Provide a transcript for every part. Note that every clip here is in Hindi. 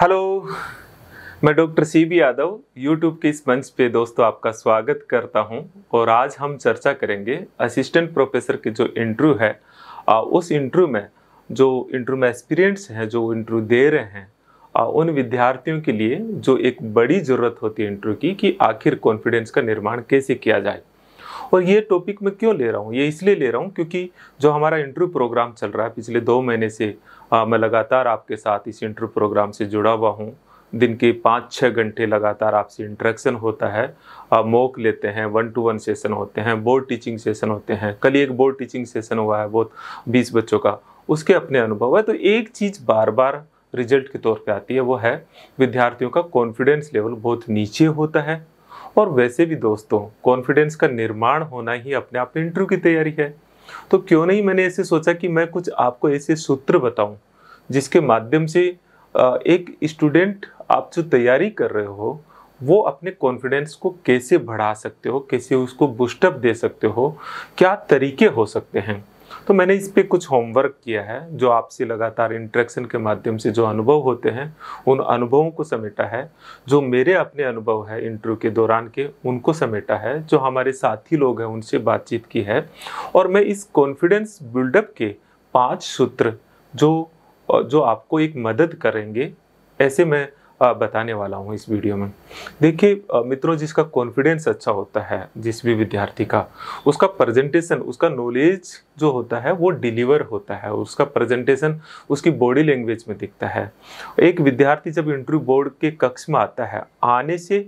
हेलो मैं doctor C B Yadav YouTube के इस मंच पे दोस्तों आपका स्वागत करता हूं और आज हम चर्चा करेंगे असिस्टेंट प्रोफेसर के जो इंटरव्यू है आ, उस इंटरव्यू में जो इंटरव्यू में एक्सपीरियंस हैं जो इंटरव्यू दे रहे हैं आ, उन विद्यार्थियों के लिए जो एक बड़ी ज़रूरत होती है इंटरव्यू की कि आखिर कॉन्फिडेंस का निर्माण कैसे किया जाए और ये टॉपिक मैं क्यों ले रहा हूँ ये इसलिए ले रहा हूँ क्योंकि जो हमारा इंटरव्यू प्रोग्राम चल रहा है पिछले दो महीने से आ, हाँ, मैं लगातार आपके साथ इस इंटरव्यू प्रोग्राम से जुड़ा हुआ हूँ दिन के पाँच छः घंटे लगातार आपसे इंट्रैक्शन होता है आप मोक लेते हैं वन टू वन सेशन होते हैं बोर्ड टीचिंग सेशन होते हैं कल एक बोर्ड टीचिंग सेशन हुआ है बहुत बीस बच्चों का उसके अपने अनुभव है तो एक चीज़ बार बार रिजल्ट के तौर पे आती है वो है विद्यार्थियों का कॉन्फिडेंस लेवल बहुत नीचे होता है और वैसे भी दोस्तों कॉन्फिडेंस का निर्माण होना ही अपने आप इंटरव्यू की तैयारी है तो क्यों नहीं मैंने ऐसे सोचा कि मैं कुछ आपको ऐसे सूत्र बताऊं जिसके माध्यम से एक स्टूडेंट आप जो तैयारी कर रहे हो वो अपने कॉन्फिडेंस को कैसे बढ़ा सकते हो कैसे उसको बूस्टअप दे सकते हो क्या तरीके हो सकते हैं तो मैंने इस पर कुछ होमवर्क किया है जो आपसे लगातार इंट्रैक्शन के माध्यम से जो अनुभव होते हैं उन अनुभवों को समेटा है जो मेरे अपने अनुभव है इंटरव्यू के दौरान के उनको समेटा है जो हमारे साथी लोग हैं उनसे बातचीत की है और मैं इस कॉन्फिडेंस बिल्डअप के पाँच सूत्र जो जो आपको एक मदद करेंगे ऐसे मैं बताने वाला हूँ इस वीडियो में देखिए मित्रों जिसका कॉन्फिडेंस अच्छा होता है जिस भी विद्यार्थी का उसका प्रेजेंटेशन उसका नॉलेज जो होता है वो डिलीवर होता है उसका प्रेजेंटेशन उसकी बॉडी लैंग्वेज में दिखता है एक विद्यार्थी जब इंटरव्यू बोर्ड के कक्ष में आता है आने से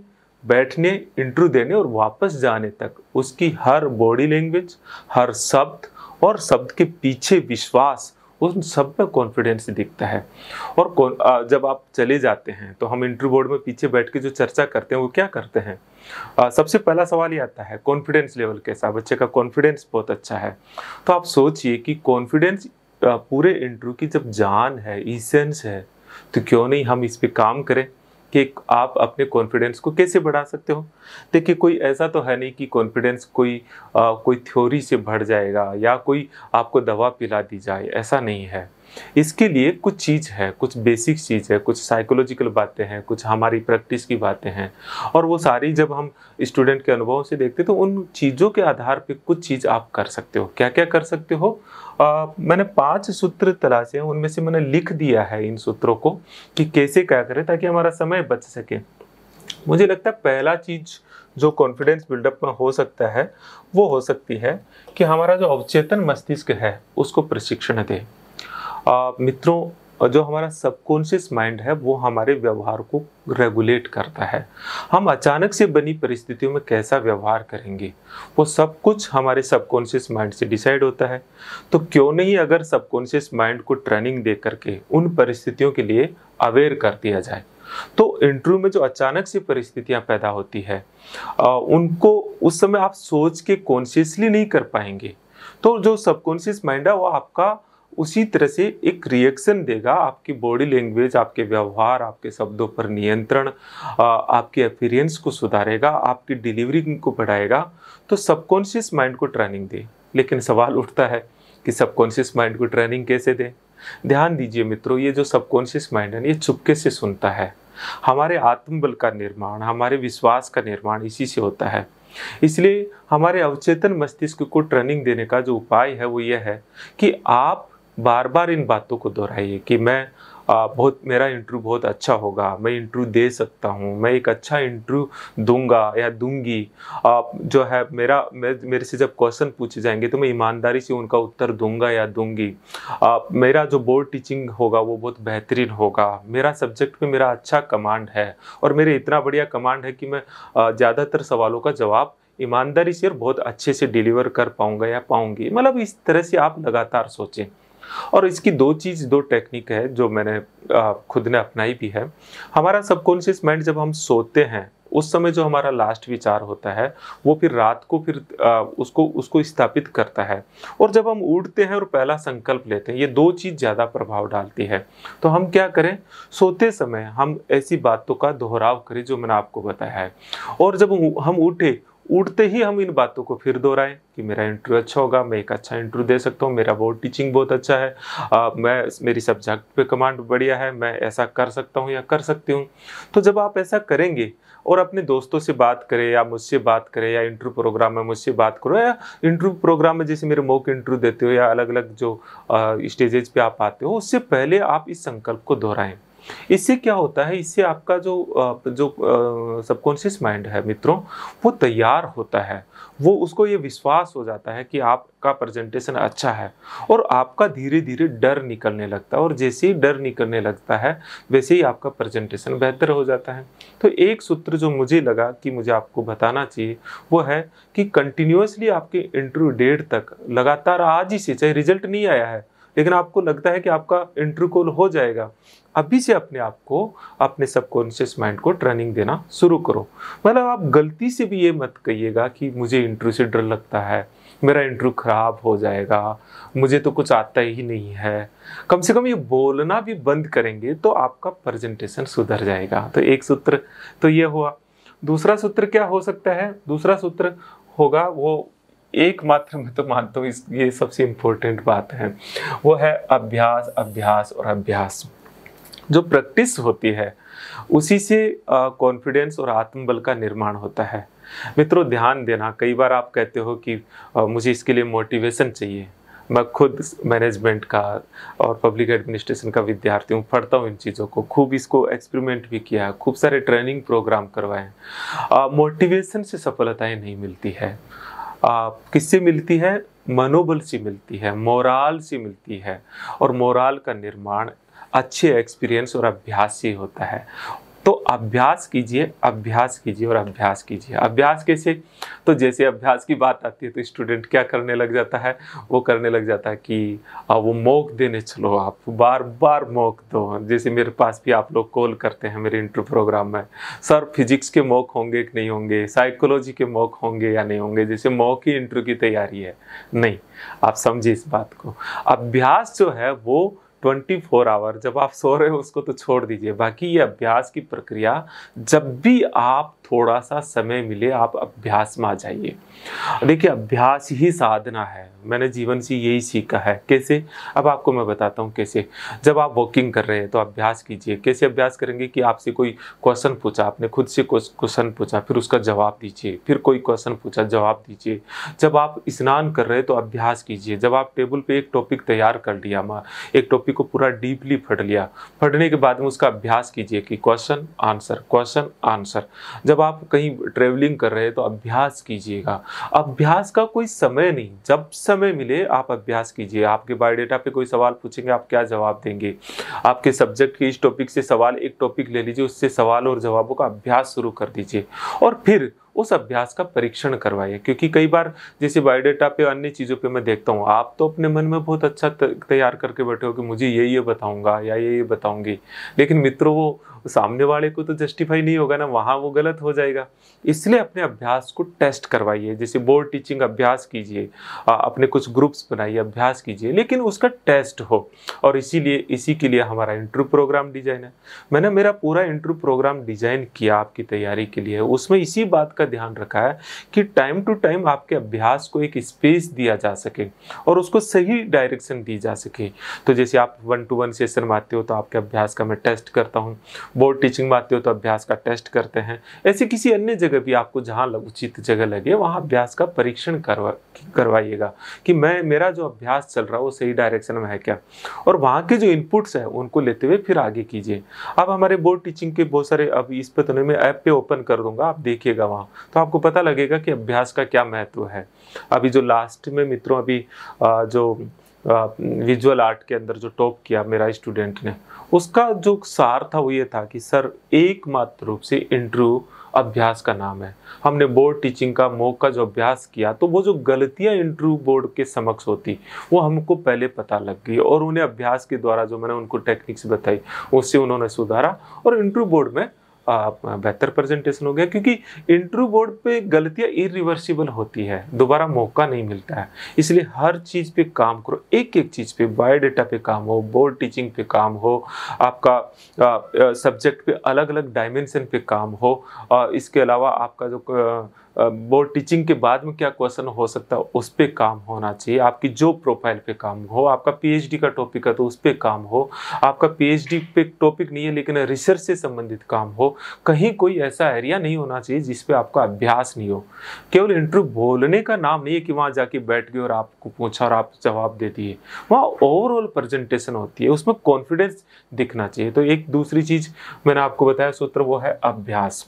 बैठने इंटरव्यू देने और वापस जाने तक उसकी हर बॉडी लैंग्वेज हर शब्द और शब्द के पीछे विश्वास उन सब में कॉन्फिडेंस दिखता है और जब आप चले जाते हैं तो हम इंटरव्यू बोर्ड में पीछे बैठ के जो चर्चा करते हैं वो क्या करते हैं सबसे पहला सवाल ये आता है कॉन्फिडेंस लेवल कैसा बच्चे का कॉन्फिडेंस बहुत अच्छा है तो आप सोचिए कि कॉन्फिडेंस पूरे इंटरव्यू की जब जान है इसेंस है तो क्यों नहीं हम इस पर काम करें कि आप अपने कॉन्फिडेंस को कैसे बढ़ा सकते हो देखिए कोई ऐसा तो है नहीं कि कॉन्फिडेंस कोई आ, कोई थ्योरी से बढ़ जाएगा या कोई आपको दवा पिला दी जाए ऐसा नहीं है इसके लिए कुछ चीज़ है कुछ बेसिक चीज़ है कुछ साइकोलॉजिकल बातें हैं कुछ हमारी प्रैक्टिस की बातें हैं और वो सारी जब हम स्टूडेंट के अनुभवों से देखते तो उन चीज़ों के आधार पर कुछ चीज़ आप कर सकते हो क्या क्या कर सकते हो आ, मैंने पांच सूत्र तलाशे हैं उनमें से मैंने लिख दिया है इन सूत्रों को कि कैसे क्या करें ताकि हमारा समय बच सके मुझे लगता है पहला चीज़ जो कॉन्फिडेंस बिल्डअप में हो सकता है वो हो सकती है कि हमारा जो अवचेतन मस्तिष्क है उसको प्रशिक्षण दें मित्रों जो हमारा सबकॉन्शियस माइंड है वो हमारे व्यवहार को रेगुलेट करता है हम अचानक से बनी परिस्थितियों में कैसा व्यवहार करेंगे वो सब कुछ हमारे सबकॉन्शियस माइंड से डिसाइड होता है तो क्यों नहीं अगर सबकॉन्शियस माइंड को ट्रेनिंग दे करके उन परिस्थितियों के लिए अवेयर कर दिया जाए तो इंटरव्यू में जो अचानक से परिस्थितियां पैदा होती है उनको उस समय आप सोच के कॉन्शियसली नहीं कर पाएंगे तो जो सबकॉन्शियस माइंड है वो आपका उसी तरह से एक रिएक्शन देगा आपकी बॉडी लैंग्वेज आपके व्यवहार आपके शब्दों पर नियंत्रण आपके अपीरियंस को सुधारेगा आपकी डिलीवरी को बढ़ाएगा तो सबकॉन्शियस माइंड को ट्रेनिंग दें लेकिन सवाल उठता है कि सबकॉन्शियस माइंड को ट्रेनिंग कैसे दें ध्यान दीजिए मित्रों ये जो सबकॉन्शियस माइंड है ये चुपके से सुनता है हमारे आत्मबल का निर्माण हमारे विश्वास का निर्माण इसी से होता है इसलिए हमारे अवचेतन मस्तिष्क को ट्रेनिंग देने का जो उपाय है वो यह है कि आप बार बार इन बातों को दोहराइए कि मैं आ, बहुत मेरा इंटरव्यू बहुत अच्छा होगा मैं इंटरव्यू दे सकता हूँ मैं एक अच्छा इंटरव्यू दूंगा या दूंगी आप जो है मेरा मेरे मेरे से जब क्वेश्चन पूछे जाएंगे तो मैं ईमानदारी से उनका उत्तर दूंगा या दूंगी आप मेरा जो बोर्ड टीचिंग होगा वो बहुत बेहतरीन होगा मेरा सब्जेक्ट पे मेरा अच्छा कमांड है और मेरे इतना बढ़िया कमांड है कि मैं ज़्यादातर सवालों का जवाब ईमानदारी से और बहुत अच्छे से डिलीवर कर पाऊंगा या पाऊंगी मतलब इस तरह से आप लगातार सोचें और इसकी दो चीज़ दो टेक्निक है जो मैंने खुद ने अपनाई भी है हमारा सबकॉन्शियस माइंड जब हम सोते हैं उस समय जो हमारा लास्ट विचार होता है वो फिर रात को फिर आ, उसको उसको स्थापित करता है और जब हम उठते हैं और पहला संकल्प लेते हैं ये दो चीज़ ज़्यादा प्रभाव डालती है तो हम क्या करें सोते समय हम ऐसी बातों का दोहराव करें जो मैंने आपको बताया है और जब हम उठे उड़ते ही हम इन बातों को फिर दोहराएं कि मेरा इंटरव्यू अच्छा होगा मैं एक अच्छा इंटरव्यू दे सकता हूँ मेरा बोर्ड टीचिंग बहुत अच्छा है आ, मैं मेरी सब्जेक्ट पे कमांड बढ़िया है मैं ऐसा कर सकता हूँ या कर सकती हूँ तो जब आप ऐसा करेंगे और अपने दोस्तों से बात करें या मुझसे बात करें या इंटरव्यू प्रोग्राम में मुझसे बात करो या इंटरव्यू प्रोग्राम में जैसे मेरे मोक इंटरव्यू देते हो या अलग अलग जो स्टेजेज पर आप आते हो उससे पहले आप इस संकल्प को दोहराएँ इससे क्या होता है इससे आपका जो जो सबकॉन्शियस माइंड है मित्रों वो तैयार होता है वो उसको ये विश्वास हो जाता है कि आपका प्रेजेंटेशन अच्छा है और आपका धीरे धीरे डर निकलने लगता है और जैसे ही डर निकलने लगता है वैसे ही आपका प्रेजेंटेशन बेहतर हो जाता है तो एक सूत्र जो मुझे लगा कि मुझे आपको बताना चाहिए वो है कि कंटिन्यूसली आपके इंटरव्यू डेट तक लगातार आज ही से चाहे रिजल्ट नहीं आया है लेकिन आपको लगता है कि आपका इंटरकोल हो जाएगा अभी से अपने आप को अपने सबकॉन्शियस माइंड को ट्रेनिंग देना शुरू करो मतलब आप गलती से भी ये मत कहिएगा कि मुझे इंटरव्यू से डर लगता है मेरा इंटरव्यू ख़राब हो जाएगा मुझे तो कुछ आता ही नहीं है कम से कम ये बोलना भी बंद करेंगे तो आपका प्रेजेंटेशन सुधर जाएगा तो एक सूत्र तो ये हुआ दूसरा सूत्र क्या हो सकता है दूसरा सूत्र होगा वो एकमात्र मैं तो मानता हूँ ये सबसे इम्पोर्टेंट बात है वो है अभ्यास अभ्यास और अभ्यास जो प्रैक्टिस होती है उसी से कॉन्फिडेंस और आत्मबल का निर्माण होता है मित्रों ध्यान देना कई बार आप कहते हो कि आ, मुझे इसके लिए मोटिवेशन चाहिए मैं खुद मैनेजमेंट का और पब्लिक एडमिनिस्ट्रेशन का विद्यार्थी हूँ पढ़ता हूँ इन चीज़ों को खूब इसको एक्सपेरिमेंट भी किया है खूब सारे ट्रेनिंग प्रोग्राम करवाए मोटिवेशन से सफलताएँ नहीं मिलती है किससे मिलती है मनोबल से मिलती है मोराल से मिलती है और मोराल का निर्माण अच्छे एक्सपीरियंस और अभ्यास से होता है तो अभ्यास कीजिए अभ्यास कीजिए और अभ्यास कीजिए अभ्यास कैसे तो जैसे अभ्यास की बात आती है तो स्टूडेंट क्या करने लग जाता है वो करने लग जाता है कि वो मौक देने चलो आप बार बार मौक दो जैसे मेरे पास भी आप लोग कॉल करते हैं मेरे इंटरव्यू प्रोग्राम में सर फिजिक्स के मौक होंगे कि नहीं होंगे साइकोलॉजी के मौक होंगे या नहीं होंगे जैसे मौक ही इंटरव्यू की तैयारी है नहीं आप समझिए इस बात को अभ्यास जो है वो ट्वेंटी फोर आवर जब आप सो रहे हो उसको तो छोड़ दीजिए बाकी ये अभ्यास की प्रक्रिया जब भी आप थोड़ा सा समय मिले आप अभ्यास में आ जाइए देखिए अभ्यास ही साधना है मैंने जीवन से यही सीखा है कैसे अब आपको मैं बताता हूँ कैसे जब आप वॉकिंग कर रहे हैं तो अभ्यास कीजिए कैसे अभ्यास करेंगे कि आपसे कोई क्वेश्चन पूछा आपने खुद से क्वेश्चन पूछा फिर उसका जवाब दीजिए फिर कोई क्वेश्चन पूछा जवाब दीजिए जब आप स्नान कर रहे हैं तो अभ्यास कीजिए जब आप टेबल पे एक टॉपिक तैयार कर लिया माँ एक टॉपिक को पूरा डीपली फट लिया फटने के बाद में उसका अभ्यास कीजिए कि क्वेश्चन आंसर क्वेश्चन आंसर जब जब आप कहीं ट्रेवलिंग कर रहे हैं तो अभ्यास कीजिएगा अभ्यास का कोई समय नहीं जब समय मिले आप अभ्यास कीजिए आपके बायोडेटा पे कोई सवाल पूछेंगे आप क्या जवाब देंगे आपके सब्जेक्ट के इस टॉपिक से सवाल एक टॉपिक ले लीजिए उससे सवाल और जवाबों का अभ्यास शुरू कर दीजिए और फिर उस अभ्यास का परीक्षण करवाइए क्योंकि कई बार जैसे बायोडेटा पे अन्य चीज़ों पे मैं देखता हूँ आप तो अपने मन में बहुत अच्छा तैयार करके बैठे हो कि मुझे ये ये बताऊँगा या ये ये बताऊँगी लेकिन मित्रों वो सामने वाले को तो जस्टिफाई नहीं होगा ना वहाँ वो गलत हो जाएगा इसलिए अपने अभ्यास को टेस्ट करवाइए जैसे बोर्ड टीचिंग अभ्यास कीजिए अपने कुछ ग्रुप्स बनाइए अभ्यास कीजिए लेकिन उसका टेस्ट हो और इसीलिए इसी के लिए हमारा इंटरव्यू प्रोग्राम डिजाइन है मैंने मेरा पूरा इंटरव्यू प्रोग्राम डिजाइन किया आपकी तैयारी के लिए उसमें इसी बात का ध्यान रखा है कि टाइम टू टाइम आपके अभ्यास को एक स्पेस दिया जा सके और उसको सही डायरेक्शन दी जा सके तो जैसे आप वन टू वन सेशन में आते हो तो आपके अभ्यास का मैं टेस्ट करता हूँ बोर्ड टीचिंग में आते हो तो अभ्यास का टेस्ट करते हैं ऐसे किसी अन्य जगह भी आपको जहाँ उचित जगह लगे वहाँ अभ्यास का परीक्षण करवा करवाइएगा कि मैं मेरा जो अभ्यास चल रहा है वो सही डायरेक्शन में है क्या और वहाँ के जो इनपुट्स हैं उनको लेते हुए फिर आगे कीजिए अब हमारे बोर्ड टीचिंग के बहुत सारे अब इस पर तो नहीं मैं ऐप पे ओपन कर दूंगा आप देखिएगा वहाँ तो आपको पता लगेगा कि अभ्यास का क्या महत्व है अभी जो लास्ट में मित्रों अभी जो विजुअल आर्ट के अंदर जो टॉप किया मेरा स्टूडेंट ने उसका जो सार था वो ये था कि सर एकमात्र रूप से इंटरव्यू अभ्यास का नाम है हमने बोर्ड टीचिंग का मोक का जो अभ्यास किया तो वो जो गलतियां इंटरव्यू बोर्ड के समक्ष होती वो हमको पहले पता लग गई और उन्हें अभ्यास के द्वारा जो मैंने उनको टेक्निक्स बताई उससे उन्होंने सुधारा और इंटरव्यू बोर्ड में बेहतर प्रेजेंटेशन हो गया क्योंकि इंटरव्यू बोर्ड पे गलतियां इरिवर्सिबल होती है दोबारा मौका नहीं मिलता है इसलिए हर चीज़ पे काम करो एक एक चीज़ पे बायोडाटा पे काम हो बोर्ड टीचिंग पे काम हो आपका सब्जेक्ट पे अलग अलग डायमेंशन पे काम हो और इसके अलावा आपका जो बोर्ड टीचिंग के बाद में क्या क्वेश्चन हो सकता है उस पर काम होना चाहिए आपकी जॉब प्रोफाइल पे काम हो आपका पीएचडी का टॉपिक है तो उस पर काम हो आपका पीएचडी पे टॉपिक नहीं है लेकिन रिसर्च से संबंधित काम हो कहीं कोई ऐसा एरिया नहीं होना चाहिए जिसपे आपका अभ्यास नहीं हो केवल इंटरव्यू बोलने का नाम नहीं है कि वहाँ जाके बैठ गए और आपको पूछा और आप जवाब दे दिए वहाँ ओवरऑल प्रजेंटेशन होती है उसमें कॉन्फिडेंस दिखना चाहिए तो एक दूसरी चीज़ मैंने आपको बताया सूत्र वो है अभ्यास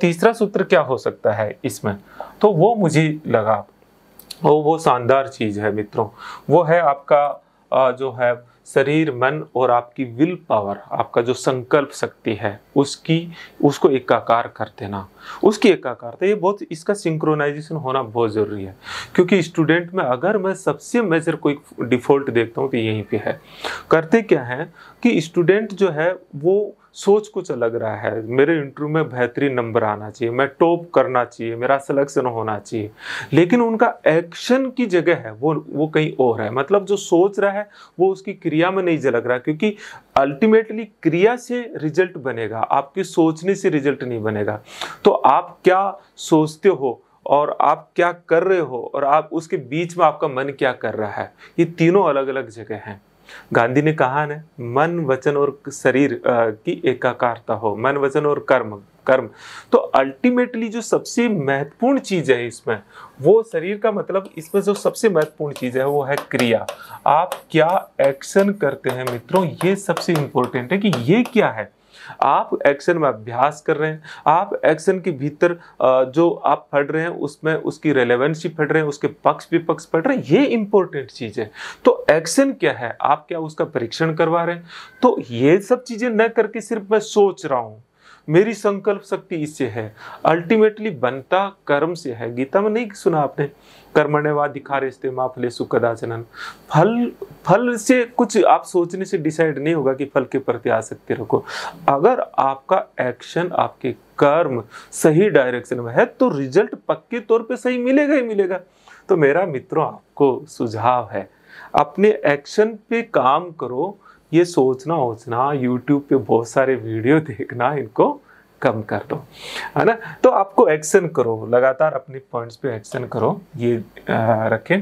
तीसरा सूत्र क्या हो सकता है इसमें तो वो मुझे लगा वो वो शानदार चीज़ है मित्रों वो है आपका जो है शरीर मन और आपकी विल पावर आपका जो संकल्प शक्ति है उसकी उसको एकाकार कर देना उसकी एकाकार तो ये बहुत इसका सिंक्रोनाइजेशन होना बहुत ज़रूरी है क्योंकि स्टूडेंट में अगर मैं सबसे मेजर कोई डिफ़ॉल्ट देखता हूँ तो यहीं पे है करते क्या है कि स्टूडेंट जो है वो सोच कुछ अलग रहा है मेरे इंटरव्यू में बेहतरीन नंबर आना चाहिए मैं टॉप करना चाहिए मेरा सिलेक्शन होना चाहिए लेकिन उनका एक्शन की जगह है वो वो कहीं और है मतलब जो सोच रहा है वो उसकी क्रिया में नहीं झलक रहा क्योंकि अल्टीमेटली क्रिया से रिजल्ट बनेगा आपकी सोचने से रिजल्ट नहीं बनेगा तो आप क्या सोचते हो और आप क्या कर रहे हो और आप उसके बीच में आपका मन क्या कर रहा है ये तीनों अलग अलग जगह हैं गांधी ने कहा ना मन वचन और शरीर की एकाकारता हो मन वचन और कर्म कर्म तो अल्टीमेटली जो सबसे महत्वपूर्ण चीज है इसमें वो शरीर का मतलब इसमें जो सबसे महत्वपूर्ण चीज है वो है क्रिया आप क्या एक्शन करते हैं मित्रों ये सबसे इंपॉर्टेंट है कि ये क्या है आप एक्शन में अभ्यास कर रहे हैं आप एक्शन के भीतर जो आप पढ़ रहे हैं उसमें उसकी रेलेवेंसी पढ़ रहे हैं उसके पक्ष विपक्ष पढ़ रहे हैं ये इंपॉर्टेंट चीज़ है तो एक्शन क्या है आप क्या उसका परीक्षण करवा रहे हैं तो ये सब चीज़ें न करके सिर्फ मैं सोच रहा हूं मेरी संकल्प शक्ति इससे है अल्टीमेटली बनता कर्म से है गीता में नहीं सुना आपने वा दिखा कर्मण्यवाधिकारिस्ते माँ फलेसु कदाचनन फल फल से कुछ आप सोचने से डिसाइड नहीं होगा कि फल के प्रति आसक्ति रखो अगर आपका एक्शन आपके कर्म सही डायरेक्शन में है तो रिजल्ट पक्के तौर पे सही मिलेगा ही मिलेगा तो मेरा मित्रों आपको सुझाव है अपने एक्शन पे काम करो ये सोचना वोचना यूट्यूब पे बहुत सारे वीडियो देखना इनको कम कर दो है ना तो आपको एक्शन करो लगातार अपने पॉइंट्स पे एक्शन करो ये रखें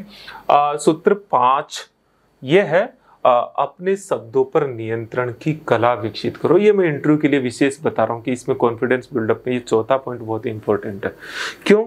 सूत्र पाँच ये है आ, अपने शब्दों पर नियंत्रण की कला विकसित करो ये मैं इंटरव्यू के लिए विशेष बता रहा हूँ कि इसमें कॉन्फिडेंस बिल्डअप में ये चौथा पॉइंट बहुत इंपॉर्टेंट है क्यों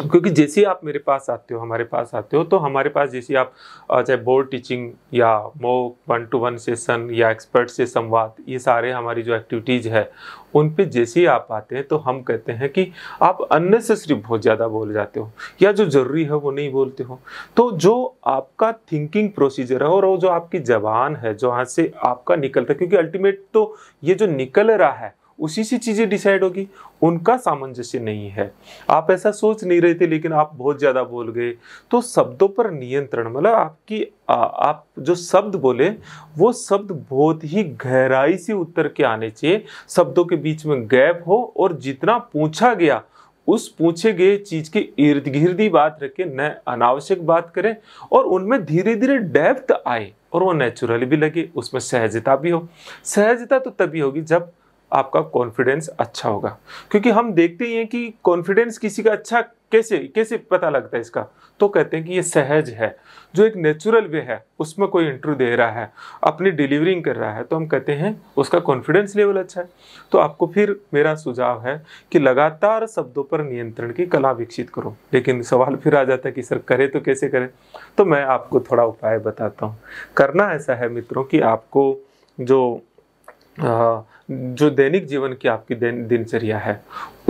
क्योंकि जैसे आप मेरे पास आते हो हमारे पास आते हो तो हमारे पास जैसे आप चाहे बोर्ड टीचिंग या mock one to one session या एक्सपर्ट से संवाद ये सारे हमारी जो एक्टिविटीज़ है उन पे जैसे ही आप आते हैं तो हम कहते हैं कि आप अननेसेसरी बहुत ज़्यादा बोल जाते हो या जो ज़रूरी है वो नहीं बोलते हो तो जो आपका थिंकिंग प्रोसीजर है और वो जो आपकी जबान है जो हाथ से आपका निकलता है क्योंकि अल्टीमेट तो ये जो निकल रहा है उसी से चीज़ें डिसाइड होगी उनका सामंजस्य नहीं है आप ऐसा सोच नहीं रहे थे लेकिन आप बहुत ज़्यादा बोल गए तो शब्दों पर नियंत्रण मतलब आपकी आ, आप जो शब्द बोले वो शब्द बहुत ही गहराई से उत्तर के आने चाहिए शब्दों के बीच में गैप हो और जितना पूछा गया उस पूछे गए चीज के इर्द गिर्द ही बात रखे न अनावश्यक बात करें और उनमें धीरे धीरे डेप्थ आए और वो नेचुरल भी लगे उसमें सहजता भी हो सहजता तो तभी होगी जब आपका कॉन्फिडेंस अच्छा होगा क्योंकि हम देखते ही हैं कि कॉन्फिडेंस किसी का अच्छा कैसे कैसे पता लगता है इसका तो कहते हैं कि ये सहज है जो एक नेचुरल वे है उसमें कोई इंटरव्यू दे रहा है अपनी डिलीवरिंग कर रहा है तो हम कहते हैं उसका कॉन्फिडेंस लेवल अच्छा है तो आपको फिर मेरा सुझाव है कि लगातार शब्दों पर नियंत्रण की कला विकसित करो लेकिन सवाल फिर आ जाता है कि सर करे तो कैसे करें तो मैं आपको थोड़ा उपाय बताता हूँ करना ऐसा है मित्रों कि आपको जो जो दैनिक जीवन की आपकी दिनचर्या है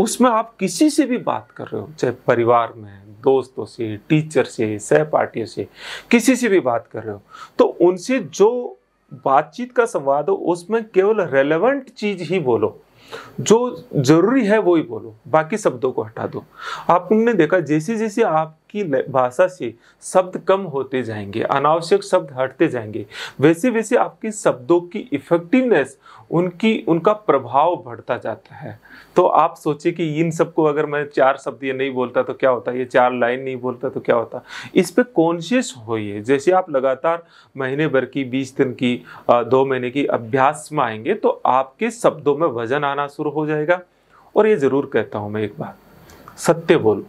उसमें आप किसी से भी बात कर रहे हो चाहे परिवार में दोस्तों से टीचर से सहपाठियों से किसी से भी बात कर रहे हो तो उनसे जो बातचीत का संवाद हो उसमें केवल रेलेवेंट चीज ही बोलो जो जरूरी है वो ही बोलो बाकी शब्दों को हटा दो आपने देखा जैसे जैसे आप की भाषा से शब्द कम होते जाएंगे अनावश्यक शब्द हटते जाएंगे वैसे वैसे आपके शब्दों की इफेक्टिवनेस उनकी उनका प्रभाव बढ़ता जाता है तो आप सोचिए कि इन सबको अगर मैं चार शब्द ये नहीं बोलता तो क्या होता ये चार लाइन नहीं बोलता तो क्या होता इस पर कॉन्शियस होइए जैसे आप लगातार महीने भर की बीस दिन की दो महीने की अभ्यास में आएंगे तो आपके शब्दों में वजन आना शुरू हो जाएगा और ये ज़रूर कहता हूं मैं एक बात सत्य बोलो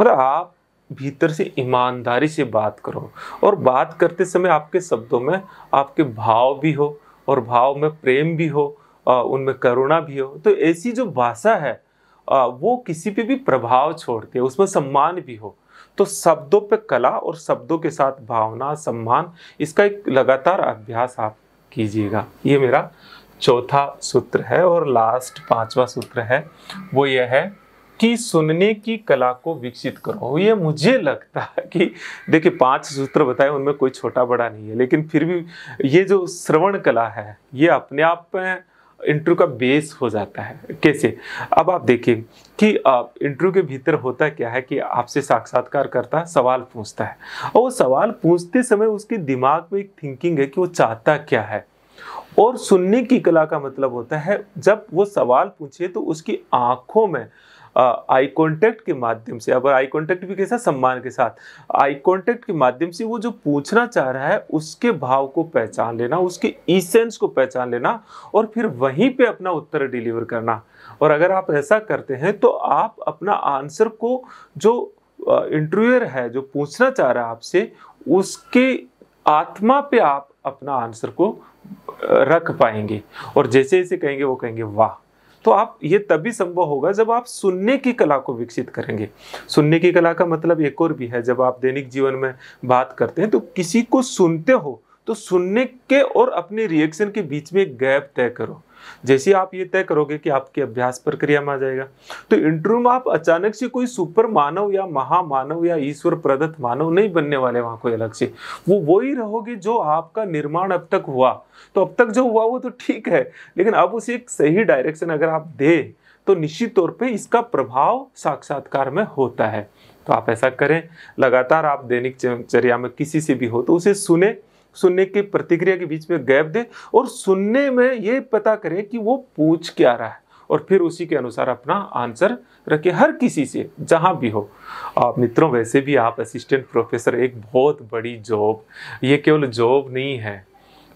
मतलब आप भीतर से ईमानदारी से बात करो और बात करते समय आपके शब्दों में आपके भाव भी हो और भाव में प्रेम भी हो उनमें करुणा भी हो तो ऐसी जो भाषा है वो किसी पे भी प्रभाव छोड़ती है उसमें सम्मान भी हो तो शब्दों पे कला और शब्दों के साथ भावना सम्मान इसका एक लगातार अभ्यास आप कीजिएगा ये मेरा चौथा सूत्र है और लास्ट पांचवा सूत्र है वो यह है की सुनने की कला को विकसित करो ये मुझे लगता है कि देखिए पांच सूत्र बताए उनमें कोई छोटा बड़ा नहीं है लेकिन फिर भी ये जो श्रवण कला है ये अपने आप में इंटरव्यू का बेस हो जाता है कैसे अब आप देखिए कि इंटरव्यू के भीतर होता क्या है कि आपसे साक्षात्कार करता है सवाल पूछता है और वो सवाल पूछते समय उसके दिमाग में एक थिंकिंग है कि वो चाहता क्या है और सुनने की कला का मतलब होता है जब वो सवाल पूछे तो उसकी आंखों में आई कांटेक्ट के माध्यम से अब आई कांटेक्ट भी कैसा सम्मान के साथ आई कांटेक्ट के माध्यम से वो जो पूछना चाह रहा है उसके भाव को पहचान लेना उसके ईसेंस को पहचान लेना और फिर वहीं पे अपना उत्तर डिलीवर करना और अगर आप ऐसा करते हैं तो आप अपना आंसर को जो इंटरव्यूअर है जो पूछना चाह रहा है आपसे उसके आत्मा पे आप अपना आंसर को रख पाएंगे और जैसे जैसे कहेंगे वो कहेंगे वाह तो आप ये तभी संभव होगा जब आप सुनने की कला को विकसित करेंगे सुनने की कला का मतलब एक और भी है जब आप दैनिक जीवन में बात करते हैं तो किसी को सुनते हो तो सुनने के और अपने रिएक्शन के बीच में गैप तय करो जैसे आप ये तय करोगे कि आपकी अभ्यास प्रक्रिया में आ जाएगा तो इंटरव्यू में आप अचानक से कोई सुपर मानव या महामानव या ईश्वर प्रदत्त मानव नहीं बनने वाले वहां कोई अलग से वो वही रहोगे जो आपका निर्माण अब तक हुआ तो अब तक जो हुआ वो तो ठीक है लेकिन अब उसे एक सही डायरेक्शन अगर आप दे तो निश्चित तौर पे इसका प्रभाव साक्षात्कार में होता है तो आप ऐसा करें लगातार आप दैनिक चर्या में किसी से भी हो तो उसे सुने सुनने की प्रतिक्रिया के बीच में गैप दें और सुनने में ये पता करें कि वो पूछ क्या रहा है और फिर उसी के अनुसार अपना आंसर रखें हर किसी से जहाँ भी हो आप मित्रों वैसे भी आप असिस्टेंट प्रोफेसर एक बहुत बड़ी जॉब ये केवल जॉब नहीं है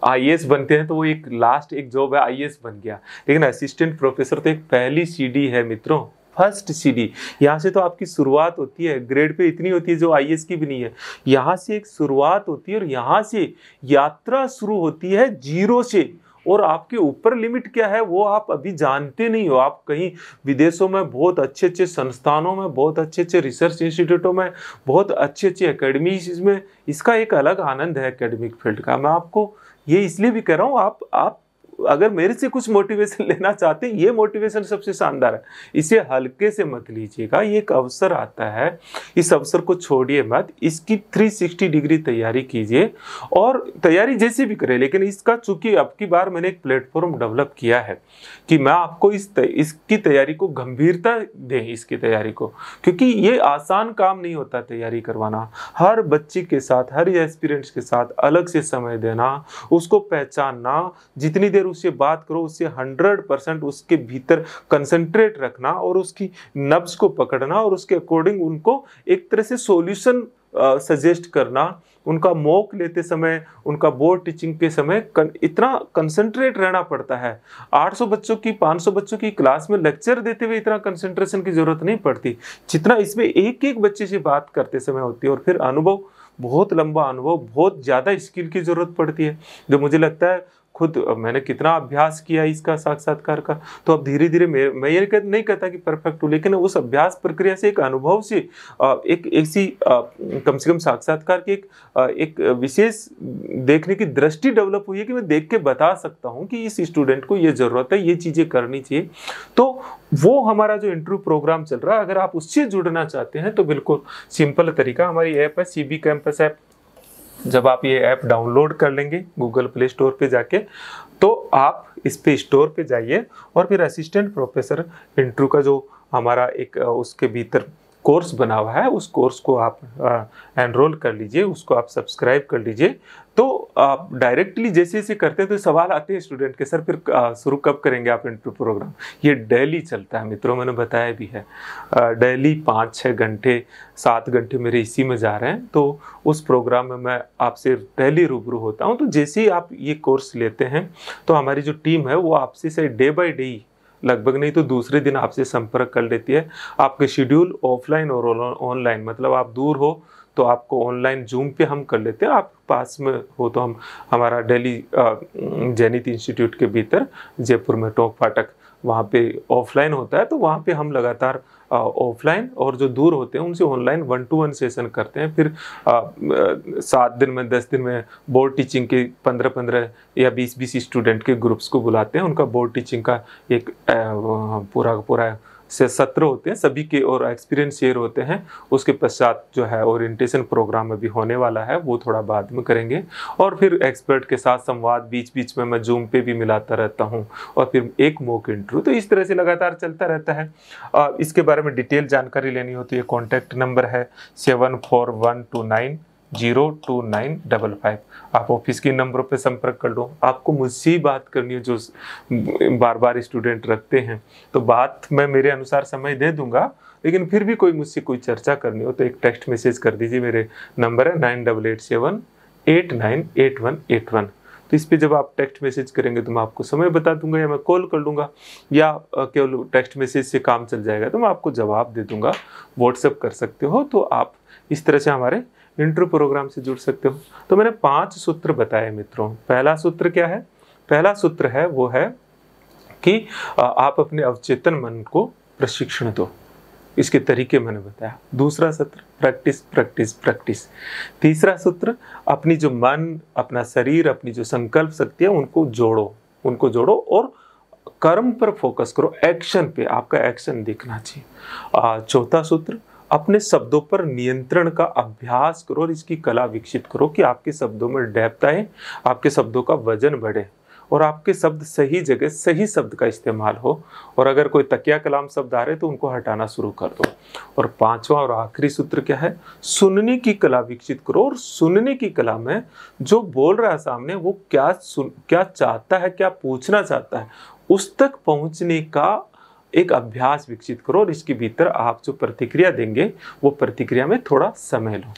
आई बनते हैं तो वो एक लास्ट एक जॉब है आई बन गया लेकिन असिस्टेंट प्रोफेसर तो एक पहली सीढ़ी है मित्रों फर्स्ट सीढ़ी यहाँ से तो आपकी शुरुआत होती है ग्रेड पे इतनी होती है जो आई की भी नहीं है यहाँ से एक शुरुआत होती है और यहाँ से यात्रा शुरू होती है जीरो से और आपके ऊपर लिमिट क्या है वो आप अभी जानते नहीं हो आप कहीं विदेशों में बहुत अच्छे अच्छे संस्थानों में बहुत अच्छे अच्छे रिसर्च इंस्टीट्यूटों में बहुत अच्छे अच्छे अकेडमीज में इसका एक अलग आनंद है एकेडमिक फील्ड का मैं आपको ये इसलिए भी कह रहा हूँ आप आप अगर मेरे से कुछ मोटिवेशन लेना चाहते हैं ये मोटिवेशन सबसे शानदार है इसे हल्के से मत लीजिएगा ये एक अवसर आता है इस अवसर को छोड़िए मत इसकी 360 डिग्री तैयारी कीजिए और तैयारी जैसे भी करें लेकिन इसका चूंकि अब की बार मैंने एक प्लेटफॉर्म डेवलप किया है कि मैं आपको इस तय, इसकी तैयारी को गंभीरता दें इसकी तैयारी को क्योंकि ये आसान काम नहीं होता तैयारी करवाना हर बच्चे के साथ हर एक्सपीरियंट्स के साथ अलग से समय देना उसको पहचानना जितनी देर उससे बात करो उससे हंड्रेड परसेंट उसके भीतर कंसंट्रेट रखना और उसकी नब्स को पकड़ना और उसके अकॉर्डिंग उनको एक तरह से सोल्यूशन सजेस्ट करना उनका मोक लेते समय उनका बोर्ड टीचिंग के समय कन, इतना कंसंट्रेट रहना पड़ता है 800 बच्चों की 500 बच्चों की क्लास में लेक्चर देते हुए इतना कंसंट्रेशन की ज़रूरत नहीं पड़ती जितना इसमें एक एक बच्चे से बात करते समय होती है और फिर अनुभव बहुत लंबा अनुभव बहुत ज़्यादा स्किल की ज़रूरत पड़ती है जो मुझे लगता है खुद मैंने कितना अभ्यास किया इसका साक्षात्कार का तो अब धीरे धीरे मैं ये नहीं कहता कि परफेक्ट हूँ लेकिन उस अभ्यास प्रक्रिया से एक अनुभव से एक ऐसी कम से कम साक्षात्कार की एक एक विशेष देखने की दृष्टि डेवलप हुई है कि मैं देख के बता सकता हूँ कि इस स्टूडेंट को ये ज़रूरत है ये चीज़ें करनी चाहिए तो वो हमारा जो इंटरव्यू प्रोग्राम चल रहा है अगर आप उससे जुड़ना चाहते हैं तो बिल्कुल सिंपल तरीका हमारी ऐप है सी बी कैंपस ऐप जब आप ये ऐप डाउनलोड कर लेंगे गूगल प्ले स्टोर पे जाके तो आप इस पे स्टोर पे जाइए और फिर असिस्टेंट प्रोफेसर इंट्रू का जो हमारा एक उसके भीतर कोर्स बना हुआ है उस कोर्स को आप एनरोल कर लीजिए उसको आप सब्सक्राइब कर लीजिए तो डायरेक्टली जैसे जैसे करते हैं तो सवाल आते हैं स्टूडेंट के सर फिर शुरू कब करेंगे आप इंटरव्यू प्रोग्राम ये डेली चलता है मित्रों मैंने बताया भी है डेली पाँच छः घंटे सात घंटे मेरे इसी में जा रहे हैं तो उस प्रोग्राम में मैं आपसे डेली रूबरू होता हूँ तो जैसे ही आप ये कोर्स लेते हैं तो हमारी जो टीम है वो आपसे से डे बाई डे लगभग नहीं तो दूसरे दिन आपसे संपर्क कर लेती है आपके शेड्यूल ऑफलाइन और ऑनलाइन मतलब आप दूर हो तो आपको ऑनलाइन जूम पे हम कर लेते हैं आप पास में हो तो हम हमारा डेली जैनित इंस्टीट्यूट के भीतर जयपुर में टोंक फाटक वहाँ पे ऑफलाइन होता है तो वहाँ पे हम लगातार ऑफलाइन और जो दूर होते हैं उनसे online one to one session करते हैं फिर सात दिन में दस दिन में बोर्ड टीचिंग के पंद्रह पंद्रह या बीस बीस स्टूडेंट के ग्रुप्स को बुलाते हैं उनका बोर्ड टीचिंग का एक आ, पूरा पूरा से सत्र होते हैं सभी के और एक्सपीरियंस शेयर होते हैं उसके पश्चात जो है ओरिएंटेशन प्रोग्राम अभी होने वाला है वो थोड़ा बाद में करेंगे और फिर एक्सपर्ट के साथ संवाद बीच बीच में मैं जूम पे भी मिलाता रहता हूँ और फिर एक मोक इंटरव्यू तो इस तरह से लगातार चलता रहता है इसके बारे में डिटेल जानकारी लेनी हो तो ये कॉन्टैक्ट नंबर है seven four one two nine zero two nine double five आप ऑफिस के नंबरों पे संपर्क कर लो आपको मुझसे ही बात करनी हो जो बार बार स्टूडेंट रखते हैं तो बात मैं मेरे अनुसार समय दे दूंगा लेकिन फिर भी कोई मुझसे कोई चर्चा करनी हो तो एक टेक्स्ट मैसेज कर दीजिए मेरे नंबर है nine double eight seven eight nine eight one eight one तो इस पर जब आप टेक्स्ट मैसेज करेंगे तो मैं आपको समय बता दूंगा या मैं कॉल कर लूँगा या केवल टेक्स्ट मैसेज से काम चल जाएगा तो मैं आपको जवाब दे दूंगा व्हाट्सअप कर सकते हो तो आप इस तरह से हमारे इंटरव्यू प्रोग्राम से जुड़ सकते हो तो मैंने पांच सूत्र बताए मित्रों पहला सूत्र क्या है पहला सूत्र है वो है कि आप अपने अवचेतन मन को प्रशिक्षण दो इसके तरीके मैंने बताया दूसरा सूत्र प्रैक्टिस प्रैक्टिस प्रैक्टिस तीसरा सूत्र अपनी जो मन अपना शरीर अपनी जो संकल्प शक्ति है उनको जोड़ो उनको जोड़ो और कर्म पर फोकस करो एक्शन पे आपका एक्शन देखना चाहिए चौथा सूत्र अपने शब्दों पर नियंत्रण का अभ्यास करो और इसकी कला विकसित करो कि आपके शब्दों में डेप्थ आए आपके शब्दों का वजन बढ़े और आपके शब्द सही जगह सही शब्द का इस्तेमाल हो और अगर कोई तकिया कलाम शब्द आ रहे तो उनको हटाना शुरू कर दो और पांचवा और आखिरी सूत्र क्या है सुनने की कला विकसित करो और सुनने की कला में जो बोल रहा है सामने वो क्या सुन क्या चाहता है क्या पूछना चाहता है उस तक पहुंचने का एक अभ्यास विकसित करो और इसके भीतर आप जो प्रतिक्रिया देंगे वो प्रतिक्रिया में थोड़ा समय लो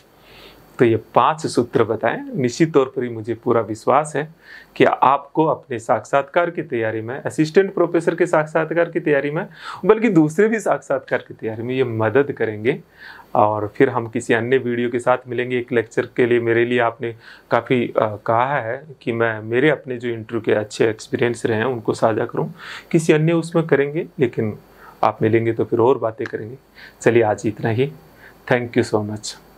तो ये पांच सूत्र बताएं निश्चित तौर पर ही मुझे पूरा विश्वास है कि आपको अपने साक्षात्कार की तैयारी में असिस्टेंट प्रोफेसर के साक्षात्कार की तैयारी में बल्कि दूसरे भी साक्षात्कार की तैयारी में ये मदद करेंगे और फिर हम किसी अन्य वीडियो के साथ मिलेंगे एक लेक्चर के लिए मेरे लिए आपने काफ़ी कहा है कि मैं मेरे अपने जो इंटरव्यू के अच्छे एक्सपीरियंस रहे हैं उनको साझा करूँ किसी अन्य उसमें करेंगे लेकिन आप मिलेंगे तो फिर और बातें करेंगे चलिए आज इतना ही थैंक यू सो मच